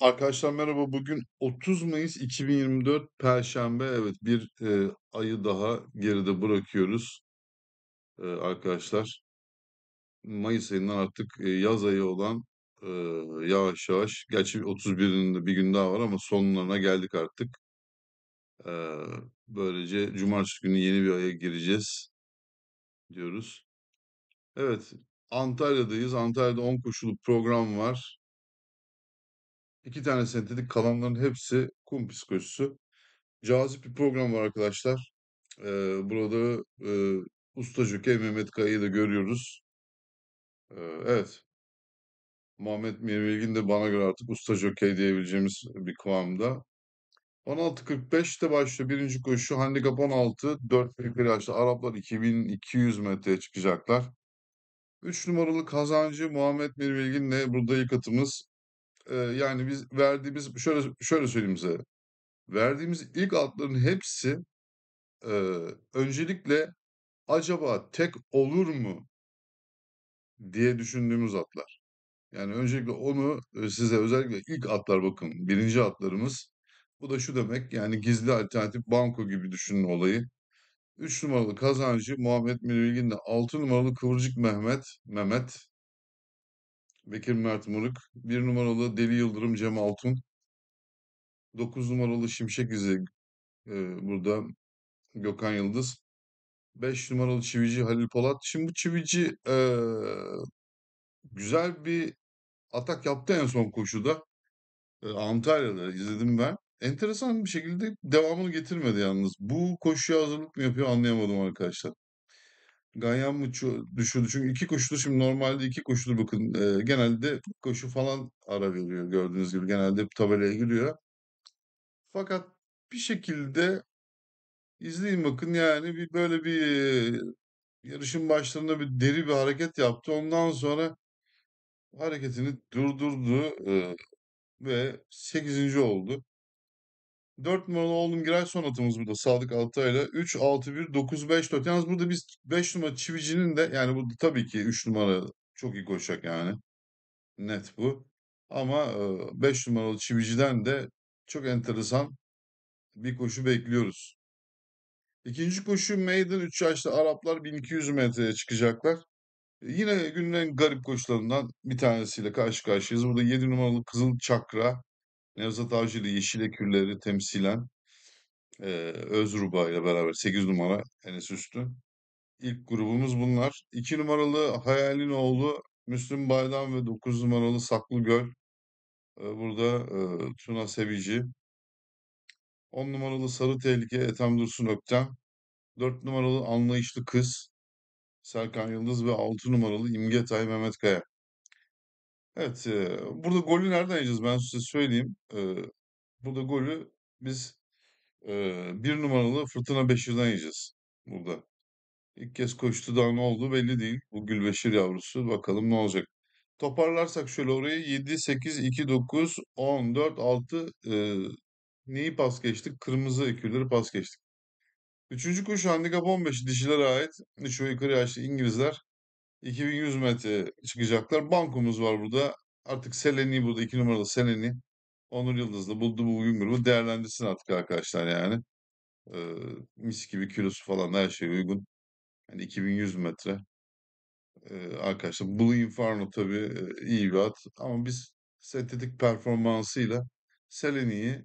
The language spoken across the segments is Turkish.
Arkadaşlar merhaba. Bugün 30 Mayıs 2024 Perşembe. Evet bir e, ayı daha geride bırakıyoruz e, arkadaşlar. Mayıs ayından artık e, yaz ayı olan e, yavaş yavaş. Gerçi 31'inde bir gün daha var ama sonlarına geldik artık. E, böylece cumartesi günü yeni bir aya gireceğiz diyoruz. Evet Antalya'dayız. Antalya'da 10 koşulu program var. İki tane sentetik kalanların hepsi kum psikolojisi. Cazip bir program var arkadaşlar. Ee, burada e, Usta Jüke Mehmet Kaya'yı da görüyoruz. Ee, evet. Muhammed Mirbilgin de bana göre artık usta jokey diyebileceğimiz bir kıvamda. 16.45'te başlıyor birinci koşu. Handikap 16, 4 yukarı yaşlı Araplar 2200 metreye çıkacaklar. 3 numaralı kazancı Muhammed Mirbilgin'le burada yıkatımız yani biz verdiğimiz şöyle şöyle söyleyeyim size. Verdiğimiz ilk altların hepsi e, öncelikle acaba tek olur mu diye düşündüğümüz atlar. Yani öncelikle onu size özellikle ilk atlar bakın. Birinci atlarımız. Bu da şu demek yani gizli alternatif banko gibi düşünün olayı. 3 numaralı kazancı Muhammed Münir Bilgin'le 6 numaralı Kıvırcık Mehmet, Mehmet Bekir Mert Muruk. Bir numaralı Deli Yıldırım Cem Altun. Dokuz numaralı Şimşek İzi e, burada Gökhan Yıldız. Beş numaralı Çivici Halil Polat. Şimdi bu Çivici e, güzel bir atak yaptı en son koşuda. E, Antalya'da izledim ben. Enteresan bir şekilde devamını getirmedi yalnız. Bu koşuya hazırlık mı yapıyor anlayamadım arkadaşlar. Ganyan mı düşürdü? Çünkü iki koşudur. Şimdi normalde iki koşudur bakın. E, genelde koşu falan ara veriyor gördüğünüz gibi. Genelde tabelaya giriyor. Fakat bir şekilde izleyin bakın yani bir böyle bir yarışın başlarında bir deri bir hareket yaptı. Ondan sonra hareketini durdurdu e, ve 8. oldu. 4 numaralı oğlum girer son atımız burada Sadık Altay'la. 3 6 1 9 5 4. Yalnız burada biz 5 numara Çivici'nin de yani bu tabii ki 3 numara çok iyi koşacak yani. Net bu. Ama 5 e, numaralı Çivici'den de çok enteresan bir koşu bekliyoruz. İkinci koşu Maiden 3 yaşlı Araplar 1200 metreye çıkacaklar. E, yine günün en garip koşularından bir tanesiyle karşı karşıyayız. Burada 7 numaralı Kızıl Çakra Nevzat Avcı Yeşil Yeşile temsilen e, Özruba ile beraber 8 numara Enes Üstü. İlk grubumuz bunlar. 2 numaralı Hayalin oğlu Müslüm Baydan ve 9 numaralı Saklı Göl. E, burada e, Tuna Sevici. 10 numaralı Sarı Tehlike Ethem Dursun Ökten. 4 numaralı Anlayışlı Kız Serkan Yıldız ve 6 numaralı İmge Tay Mehmet Kaya. Evet, eee, burada golü nereden yiyeceğiz ben size söyleyeyim. Eee, burada golü biz, eee, 1 numaralı Fırtına Beşir'den yiyeceğiz burada. İlk kez koştu daha ne oldu belli değil. Bu Gülbeşir yavrusu. Bakalım ne olacak? Toparlarsak şöyle orayı 7, 8, 2, 9, 10, 4, 6, eee, neyi pas geçtik? Kırmızı ekürleri pas geçtik. 3. koşu handikap 15 dişilere ait. 3 ve yukarı yaşlı İngilizler. 2100 metre çıkacaklar. Bankumuz var burada. Artık Seleni burada iki numaralı Seleni. Onur Yıldız'la buldu bu uygun grubu değerlendirsin artık arkadaşlar yani. Ee, mis gibi kilosu falan her şey uygun. Yani 2100 metre. Ee, arkadaşlar Blue Inferno tabii e, iyi bir at. Ama biz sentetik performansıyla Seleni'yi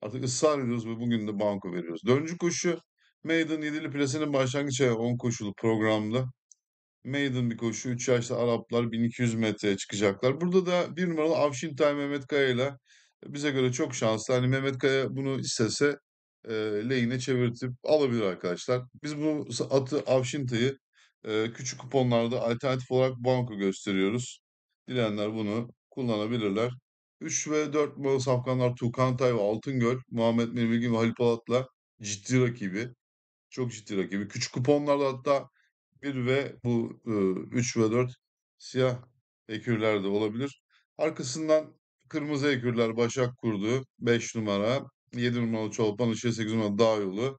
artık ısrar ediyoruz ve bugün de banko veriyoruz. Dördüncü koşu Maiden 7'li plasenin başlangıç ayı 10 koşulu programda Maiden bir koşu. 3 yaşlı Araplar 1200 metreye çıkacaklar. Burada da bir numaralı Avşintay Mehmet Kaya ile e, bize göre çok şanslı. Hani Mehmet Kaya bunu istese e, lehine çevirtip alabilir arkadaşlar. Biz bu atı Avşintay'ı e, küçük kuponlarda alternatif olarak banko gösteriyoruz. Dilenler bunu kullanabilirler. 3 ve 4 numaralı safkanlar Tay ve Altıngöl. Muhammed Mirbilgin ve Halil Palatla ciddi rakibi. Çok ciddi rakibi. Küçük kuponlarda hatta 1 ve bu e, 3 ve 4 siyah ekürler de olabilir. Arkasından kırmızı ekürler Başak kurdu. 5 numara, 7 numaralı Çolpan Işığı, 8 numaralı Dağ Yolu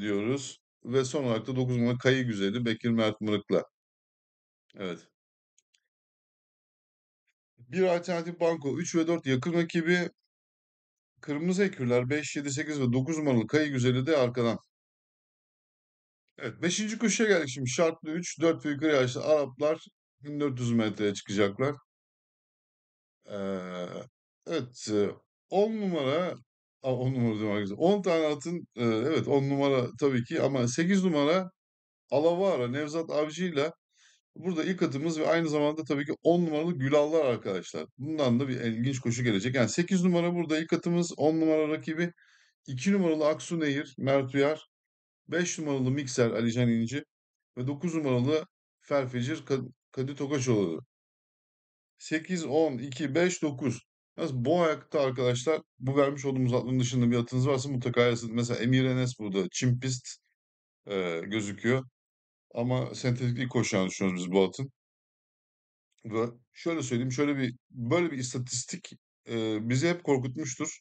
diyoruz. Ve son olarak da 9 numaralı Kayı Güzeli Bekir Mert Mırık'la. Evet. Bir alternatif banko 3 ve 4 yakın rakibi. Kırmızı ekürler 5, 7, 8 ve 9 numaralı Kayı Güzeli de arkadan. Evet, beşinci koşuya geldik şimdi. Şartlı 3, 4 ve yukarı yaşlı Araplar 1400 metreye çıkacaklar. Ee, evet, 10 numara, 10 numara demek güzel. 10 tane atın, evet 10 numara tabii ki ama 8 numara Alavara, Nevzat Avcı ile burada ilk atımız ve aynı zamanda tabii ki 10 numaralı Gülallar arkadaşlar. Bundan da bir ilginç koşu gelecek. Yani 8 numara burada ilk atımız, 10 numara rakibi, 2 numaralı Aksu Nehir, Mert Uyar, 5 numaralı Mikser Alican İnci ve 9 numaralı Ferfecir Kadı Tokaçoğlu. 8, 10, 2, 5, 9. Yalnız bu ayakta arkadaşlar bu vermiş olduğumuz aklın dışında bir atınız varsa mutlaka yazın. Mesela Emir Enes burada çimpist e, gözüküyor. Ama sentetikli koşan düşünüyoruz biz bu atın. Ve şöyle söyleyeyim şöyle bir böyle bir istatistik e, bizi hep korkutmuştur.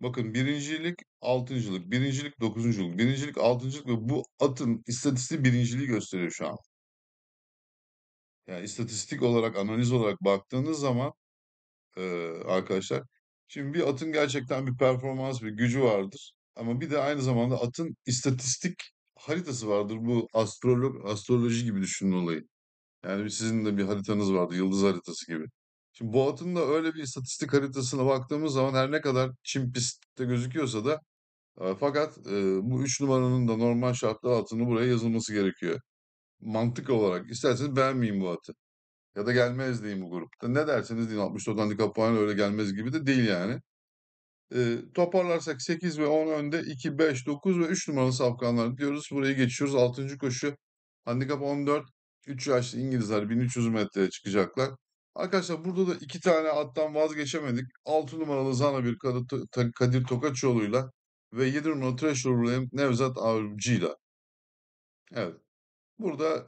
Bakın birincilik, altıncılık, birincilik, dokuzunculuk, birincilik, altıncılık ve bu atın istatistiği birinciliği gösteriyor şu an. Yani istatistik olarak, analiz olarak baktığınız zaman e, arkadaşlar, şimdi bir atın gerçekten bir performans, bir gücü vardır. Ama bir de aynı zamanda atın istatistik haritası vardır. Bu astrolog, astroloji gibi düşünün olayı. Yani sizin de bir haritanız vardı, yıldız haritası gibi. Şimdi Boğat'ın da öyle bir istatistik haritasına baktığımız zaman her ne kadar Çin pistte gözüküyorsa da e, fakat e, bu 3 numaranın da normal şartlar altında buraya yazılması gerekiyor. Mantık olarak isterseniz beğenmeyin Boğat'ı. Ya da gelmez diyeyim bu grupta. Ne derseniz deyin 64 handikap puanı öyle gelmez gibi de değil yani. E, toparlarsak 8 ve 10 önde 2, 5, 9 ve 3 numaralı safkanlar diyoruz. Burayı geçiyoruz. 6. koşu handikap 14. 3 yaşlı İngilizler 1300 metreye çıkacaklar. Arkadaşlar burada da iki tane attan vazgeçemedik. 6 numaralı Zana bir Kadir Tokaçoğlu'yla ve 7 numaralı Treasure William Nevzat Avcı'yla. Evet. Burada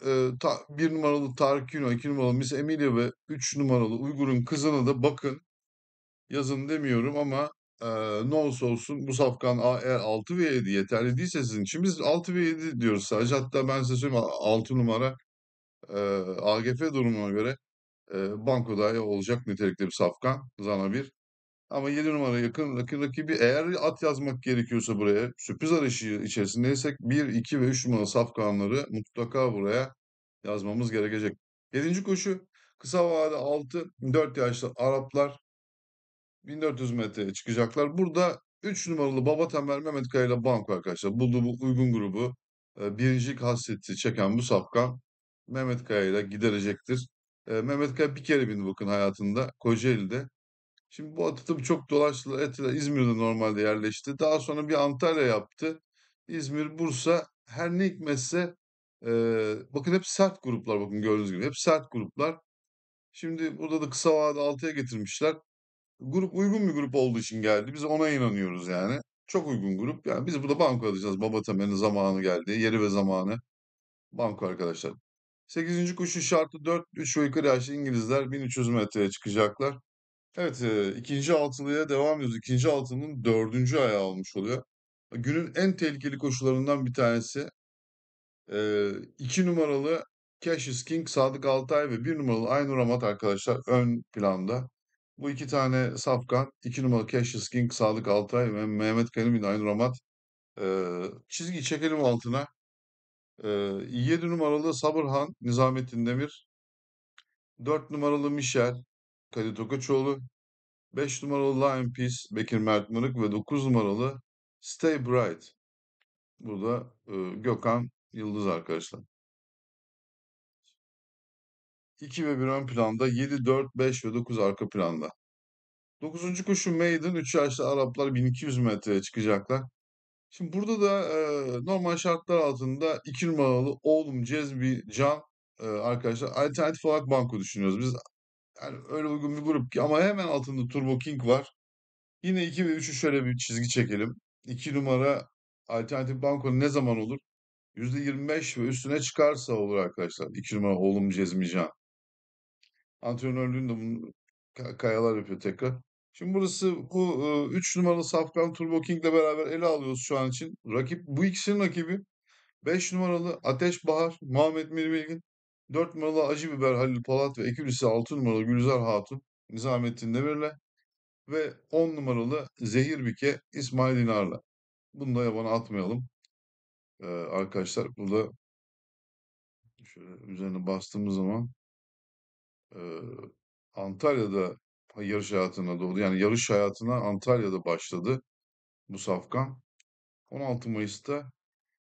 e, numaralı Tarık Yuno, 2 numaralı Miss Emilia ve 3 numaralı Uygur'un kızına da bakın. Yazın demiyorum ama e, ne olsa olsun bu safkan eğer 6 ve 7 yeterli değilse sizin için biz 6 ve 7 diyoruz sadece. Hatta ben size söyleyeyim 6 numara e, AGF durumuna göre e, bankoda olacak nitelikte bir Safkan, bir Ama 7 numara yakın rakibi eğer at yazmak gerekiyorsa buraya sürpriz arayışı içerisindeysek 1, 2 ve 3 numara safkanları mutlaka buraya yazmamız gerekecek. 7. koşu kısa vade 6, 4 yaşlı Araplar 1400 metreye çıkacaklar. Burada 3 numaralı Baba Temel Mehmet Kaya ile Banko arkadaşlar. buldu bu uygun grubu birinci hasreti çeken bu safkan Mehmet Kaya ile giderecektir. E, Mehmet Kaya bir kere bindi bakın hayatında Kocaeli'de. Şimdi bu atı tabii çok dolaştılar ettiler. İzmir'de normalde yerleşti. Daha sonra bir Antalya yaptı. İzmir, Bursa her ne hikmetse e, bakın hep sert gruplar bakın gördüğünüz gibi. Hep sert gruplar. Şimdi burada da kısa vadede altıya getirmişler. Grup uygun bir grup olduğu için geldi. Biz ona inanıyoruz yani. Çok uygun grup. Yani biz burada banko alacağız. Baba Temel'in zamanı geldi. Yeri ve zamanı. Banko arkadaşlar. 8. koşu şartı 4, 3 ve yukarı yaşlı İngilizler 1300 metreye çıkacaklar. Evet e, ikinci altılıya devam ediyoruz. İkinci altının dördüncü ayağı almış oluyor. Günün en tehlikeli koşularından bir tanesi. E, iki numaralı Cassius King, Sadık Altay ve bir numaralı Aynur Amat arkadaşlar ön planda. Bu iki tane safkan, iki numaralı Cassius King, Sadık Altay ve Mehmet Kalim Aynur Amat e, çizgi çekelim altına. Ee, 7 numaralı Sabırhan Nizamettin Demir. 4 numaralı Michel Kadir Tokaçoğlu. 5 numaralı Lion Peace Bekir Mert Mırık ve 9 numaralı Stay Bright. burada e, Gökhan Yıldız arkadaşlar. 2 ve 1 ön planda, 7, 4, 5 ve 9 arka planda. 9. koşu Maiden, 3 yaşlı Araplar 1200 metreye çıkacaklar. Şimdi burada da e, normal şartlar altında 2 numaralı oğlum Cezbi Can e, arkadaşlar alternatif olarak banko düşünüyoruz. Biz yani öyle uygun bir grup ki ama hemen altında Turbo King var. Yine 2 ve 3'ü şöyle bir çizgi çekelim. 2 numara alternatif banko ne zaman olur? %25 ve üstüne çıkarsa olur arkadaşlar. 2 numara oğlum Cezmi Can. Antrenörlüğünü de bunu kayalar yapıyor tekrar. Şimdi burası bu 3 e, numaralı Safkan Turbo King'le beraber ele alıyoruz şu an için. Rakip bu ikisinin rakibi 5 numaralı Ateş Bahar, Muhammed Mirbilgin, 4 numaralı Acı Biber Halil Polat ve ekibisi 6 numaralı Gülizar Hatun, Nizamettin Demir'le ve 10 numaralı Zehir Bike İsmail İnar'la. Bunu da yabana atmayalım. Ee, arkadaşlar burada şöyle üzerine bastığımız zaman e, Antalya'da yarış hayatına doğdu. Yani yarış hayatına Antalya'da başladı bu safkan. 16 Mayıs'ta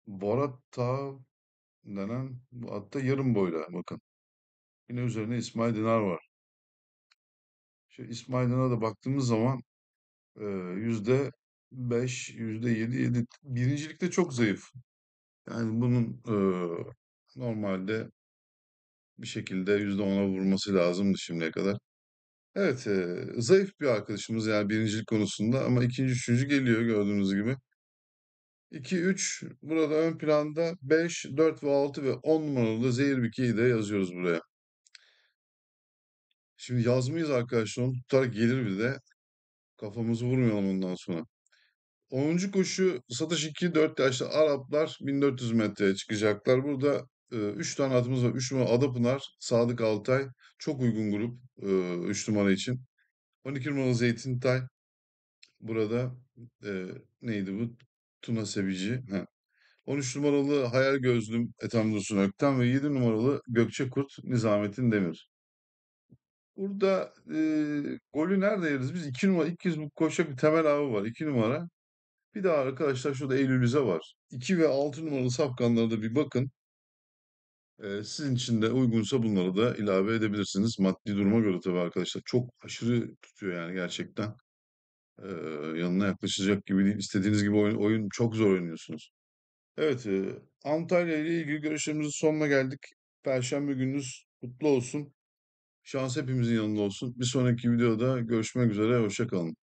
Borat Tav denen bu atta yarım boyla bakın. Yine üzerine İsmail Dinar var. Şimdi İsmail Dinar'a da baktığımız zaman yüzde beş, yüzde yedi, yedi. Birincilikte çok zayıf. Yani bunun e, normalde bir şekilde yüzde ona vurması lazımdı şimdiye kadar. Evet, eee, zayıf bir arkadaşımız yani birincilik konusunda ama ikinci üçüncü geliyor gördüğünüz gibi. 2, 3 burada ön planda, 5, 4 ve 6 ve 10 numaralı zehir Zeyrbiki'yi de yazıyoruz buraya. Şimdi yazmayız arkadaşlar onu tutar gelir bir de. Kafamızı vurmayalım ondan sonra. 10. koşu satış 2, 4 yaşlı Araplar 1400 metreye çıkacaklar. Burada Eee, 3 tane adımız var. 3 numara Adapınar, Sadık Altay. Çok uygun grup, eee, 3 numara için. 12 Zeytin Tay. Burada, eee, neydi bu? Tuna Sebici. Heh. 13 numaralı Hayal Gözlüm Ethem Dursun Ökten ve 7 numaralı Gökçe Kurt Nizamettin Demir. Burada, eee, golü nerede yeriz biz? 2 numara ilk kez bu koşacak bir Temel abi var, 2 numara. Bir daha arkadaşlar şurada Eylül Üze var. 2 ve 6 numaralı safkanlara da bir bakın sizin için de uygunsa bunları da ilave edebilirsiniz. Maddi duruma göre tabii arkadaşlar. Çok aşırı tutuyor yani gerçekten. Eee, yanına yaklaşacak gibi değil. İstediğiniz gibi oyun oyun çok zor oynuyorsunuz. Evet, eee, Antalya ile ilgili görüşlerimizin sonuna geldik. Perşembe gününüz kutlu olsun. Şans hepimizin yanında olsun. Bir sonraki videoda görüşmek üzere. Hoşça kalın.